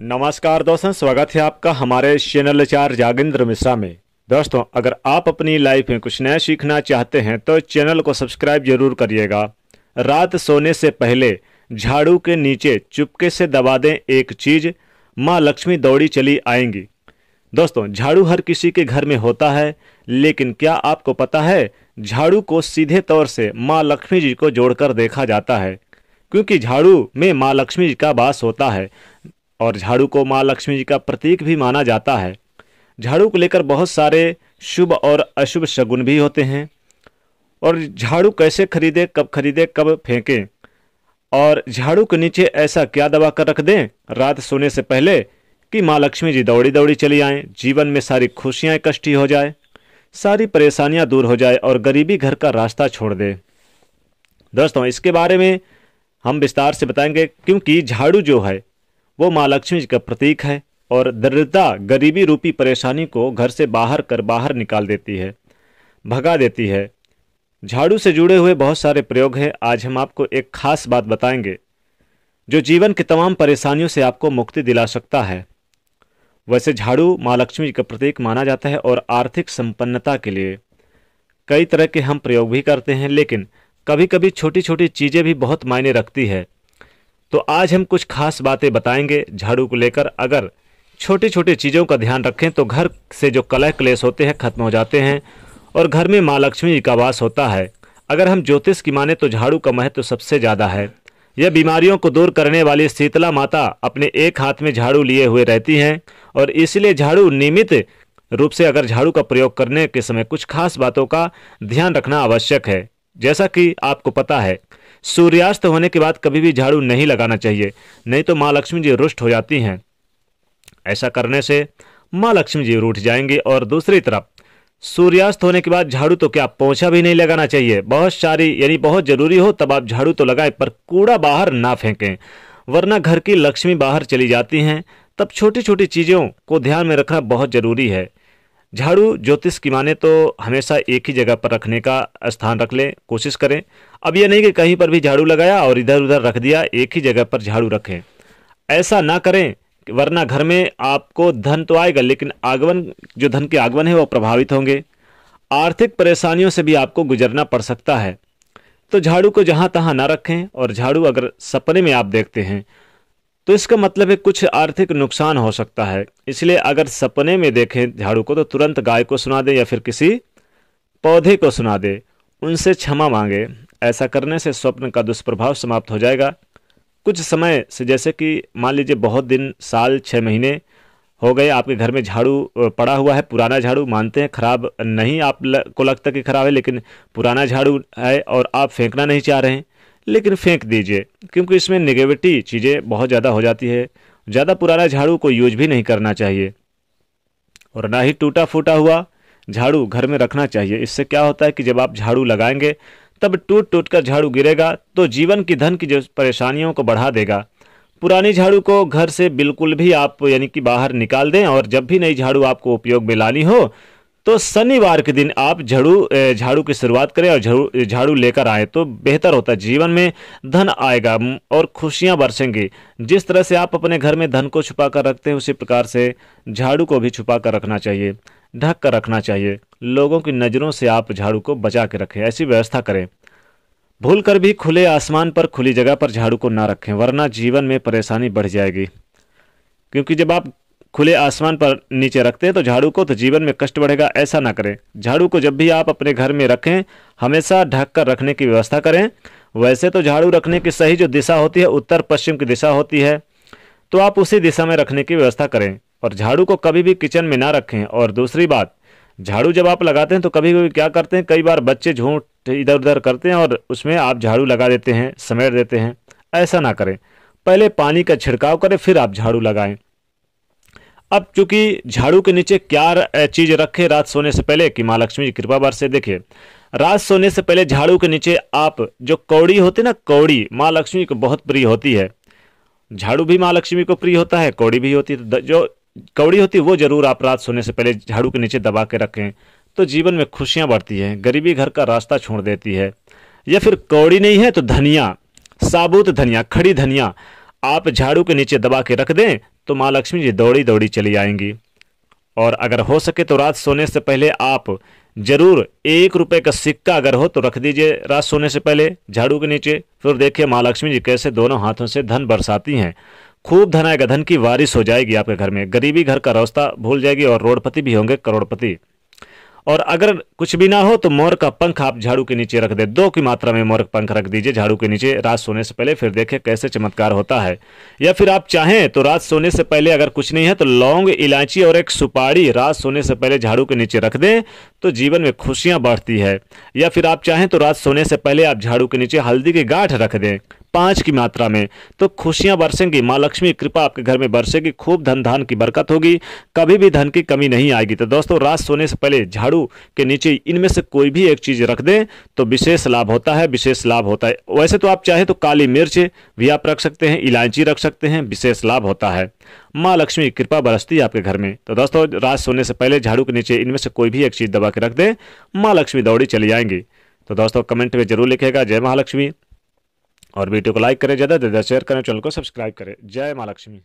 नमस्कार दोस्तों स्वागत है आपका हमारे चैनल चार जागेंद्र मिश्रा में दोस्तों अगर आप अपनी लाइफ में कुछ नया सीखना चाहते हैं तो चैनल को सब्सक्राइब जरूर करिएगा रात सोने से पहले झाड़ू के नीचे चुपके से दबा दें एक चीज माँ लक्ष्मी दौड़ी चली आएंगी दोस्तों झाड़ू हर किसी के घर में होता है लेकिन क्या आपको पता है झाड़ू को सीधे तौर से माँ लक्ष्मी जी को जोड़कर देखा जाता है क्योंकि झाड़ू में माँ लक्ष्मी जी का वास होता है और झाड़ू को माँ लक्ष्मी जी का प्रतीक भी माना जाता है झाड़ू को लेकर बहुत सारे शुभ और अशुभ शगुन भी होते हैं और झाड़ू कैसे खरीदे कब खरीदे कब फेंकें और झाड़ू के नीचे ऐसा क्या दबा कर रख दें रात सोने से पहले कि माँ लक्ष्मी जी दौड़ी दौड़ी चली आएँ जीवन में सारी खुशियाँ कष्टी हो जाए सारी परेशानियाँ दूर हो जाए और गरीबी घर का रास्ता छोड़ दे दोस्तों इसके बारे में हम विस्तार से बताएंगे क्योंकि झाड़ू जो है वो माँ लक्ष्मी जी का प्रतीक है और दरिद्रता गरीबी रूपी परेशानी को घर से बाहर कर बाहर निकाल देती है भगा देती है झाड़ू से जुड़े हुए बहुत सारे प्रयोग हैं आज हम आपको एक खास बात बताएंगे जो जीवन की तमाम परेशानियों से आपको मुक्ति दिला सकता है वैसे झाड़ू माँ लक्ष्मी जी का प्रतीक माना जाता है और आर्थिक संपन्नता के लिए कई तरह के हम प्रयोग भी करते हैं लेकिन कभी कभी छोटी छोटी चीज़ें भी बहुत मायने रखती है तो आज हम कुछ खास बातें बताएंगे झाड़ू को लेकर अगर छोटी छोटी चीज़ों का ध्यान रखें तो घर से जो कलह क्लेश होते हैं खत्म हो जाते हैं और घर में माँ लक्ष्मी का वास होता है अगर हम ज्योतिष की माने तो झाड़ू का महत्व तो सबसे ज़्यादा है यह बीमारियों को दूर करने वाली शीतला माता अपने एक हाथ में झाड़ू लिए हुए रहती हैं और इसलिए झाड़ू नियमित रूप से अगर झाड़ू का प्रयोग करने के समय कुछ खास बातों का ध्यान रखना आवश्यक है जैसा कि आपको पता है सूर्यास्त होने के बाद कभी भी झाड़ू नहीं लगाना चाहिए नहीं तो माँ लक्ष्मी जी रुष्ट हो जाती हैं ऐसा करने से माँ लक्ष्मी जी रूठ जाएंगी और दूसरी तरफ सूर्यास्त होने के बाद झाड़ू तो क्या पोछा भी नहीं लगाना चाहिए बहुत सारी यानी बहुत जरूरी हो तब आप झाड़ू तो लगाएं पर कूड़ा बाहर ना फेंकें वरना घर की लक्ष्मी बाहर चली जाती हैं तब छोटी छोटी चीज़ों को ध्यान में रखना बहुत ज़रूरी है झाड़ू ज्योतिष की माने तो हमेशा एक ही जगह पर रखने का स्थान रख लें कोशिश करें अब यह नहीं कि कहीं पर भी झाड़ू लगाया और इधर उधर रख दिया एक ही जगह पर झाड़ू रखें ऐसा ना करें वरना घर में आपको धन तो आएगा लेकिन आगमन जो धन के आगमन है वो प्रभावित होंगे आर्थिक परेशानियों से भी आपको गुजरना पड़ सकता है तो झाड़ू को जहाँ तहाँ ना रखें और झाड़ू अगर सपने में आप देखते हैं तो इसका मतलब है कुछ आर्थिक नुकसान हो सकता है इसलिए अगर सपने में देखें झाड़ू को तो तुरंत गाय को सुना दें या फिर किसी पौधे को सुना दें उनसे क्षमा मांगे ऐसा करने से स्वप्न का दुष्प्रभाव समाप्त हो जाएगा कुछ समय से जैसे कि मान लीजिए बहुत दिन साल छः महीने हो गए आपके घर में झाड़ू पड़ा हुआ है पुराना झाड़ू मानते हैं खराब नहीं आप को लगता कि खराब है लेकिन पुराना झाड़ू है और आप फेंकना नहीं चाह रहे हैं लेकिन फेंक दीजिए क्योंकि इसमें निगेटिव चीज़ें बहुत ज़्यादा हो जाती है ज़्यादा पुराना झाड़ू को यूज भी नहीं करना चाहिए और ना ही टूटा फूटा हुआ झाड़ू घर में रखना चाहिए इससे क्या होता है कि जब आप झाड़ू लगाएंगे तब टूट टूट कर झाड़ू गिरेगा तो जीवन की धन की जो परेशानियों को बढ़ा देगा पुरानी झाड़ू को घर से बिल्कुल भी आप यानी कि बाहर निकाल दें और जब भी नई झाड़ू आपको उपयोग में लानी हो तो शनिवार के दिन आप झाड़ू झाड़ू की शुरुआत करें और झाड़ू झाड़ू लेकर आए तो बेहतर होता है जीवन में धन आएगा और खुशियां बरसेंगी जिस तरह से आप अपने घर में धन को छुपा कर रखते हैं उसी प्रकार से झाड़ू को भी छुपा कर रखना चाहिए ढक कर रखना चाहिए लोगों की नज़रों से आप झाड़ू को बचा के रखें ऐसी व्यवस्था करें भूल कर भी खुले आसमान पर खुली जगह पर झाड़ू को ना रखें वरना जीवन में परेशानी बढ़ जाएगी क्योंकि जब आप खुले आसमान पर नीचे रखते हैं तो झाड़ू को तो जीवन में कष्ट बढ़ेगा ऐसा ना करें झाड़ू को जब भी आप अपने घर में रखें हमेशा ढक कर रखने की व्यवस्था करें वैसे तो झाड़ू रखने की सही जो दिशा होती है उत्तर पश्चिम की दिशा होती है तो आप उसी दिशा में रखने की व्यवस्था करें और झाड़ू को कभी भी किचन में ना रखें और दूसरी बात झाड़ू जब आप लगाते हैं तो कभी कभी क्या करते हैं कई बार बच्चे झूठ इधर उधर करते हैं और उसमें आप झाड़ू लगा देते हैं समेट देते हैं ऐसा ना करें पहले पानी का छिड़काव करें फिर आप झाड़ू लगाएं अब चूंकि झाड़ू के नीचे क्या चीज़ रखे रात सोने से पहले कि माँ लक्ष्मी की कृपा बार से देखे रात सोने से पहले झाड़ू के नीचे आप जो कौड़ी होती ना कौड़ी माँ लक्ष्मी को बहुत प्रिय होती है झाड़ू भी माँ लक्ष्मी को प्रिय होता है कौड़ी भी होती है तो जो कौड़ी होती है वो जरूर आप रात सोने से पहले झाड़ू के नीचे दबा के रखें तो जीवन में खुशियां बढ़ती हैं गरीबी घर का रास्ता छोड़ देती है या फिर कौड़ी नहीं है तो धनिया साबुत धनिया खड़ी धनिया आप झाड़ू के नीचे दबा के रख दें तो माँ लक्ष्मी जी दौड़ी दौड़ी चली आएंगी और अगर हो सके तो रात सोने से पहले आप जरूर एक रुपए का सिक्का अगर हो तो रख दीजिए रात सोने से पहले झाड़ू के नीचे फिर देखिए माँ लक्ष्मी जी कैसे दोनों हाथों से धन बरसाती हैं खूब धन आएगा धन की वारिश हो जाएगी आपके घर में गरीबी घर का रास्ता भूल जाएगी और रोडपति भी होंगे करोड़पति और अगर कुछ भी ना हो तो मोर का पंख आप झाड़ू के नीचे रख दे दो की मात्रा में मोर का पंख रख दीजिए झाड़ू के नीचे रात सोने से पहले फिर देखें कैसे चमत्कार होता है या फिर आप चाहें तो रात सोने से पहले अगर कुछ नहीं है तो लौंग इलायची और एक सुपारी रात सोने से पहले झाड़ू के नीचे रख दें तो जीवन में खुशियाँ बढ़ती है या फिर आप चाहें तो रात सोने से पहले आप झाड़ू के नीचे हल्दी की गांठ रख दें पाँच की मात्रा में तो खुशियाँ बरसेंगी माँ लक्ष्मी कृपा आपके घर में बरसेगी खूब धन धान की बरकत होगी कभी भी धन की कमी नहीं आएगी तो दोस्तों रात सोने से पहले झाड़ू के नीचे इनमें से कोई भी एक चीज़ रख दें तो विशेष लाभ होता है विशेष लाभ होता है वैसे तो आप चाहें तो काली मिर्च भी आप रख सकते हैं इलायची रख सकते हैं विशेष लाभ होता है माँ लक्ष्मी कृपा बरसती है आपके घर में तो दोस्तों रात सोने से पहले झाड़ू के नीचे इनमें से कोई भी एक चीज़ दबा के रख दें माँ लक्ष्मी दौड़ी चली जाएंगी तो दोस्तों कमेंट में जरूर लिखेगा जय महालक्ष्मी और वीडियो को लाइक करें ज़्यादा से ज़्यादा शेयर करें चैनल को सब्सक्राइब करें जय माँ लक्ष्मी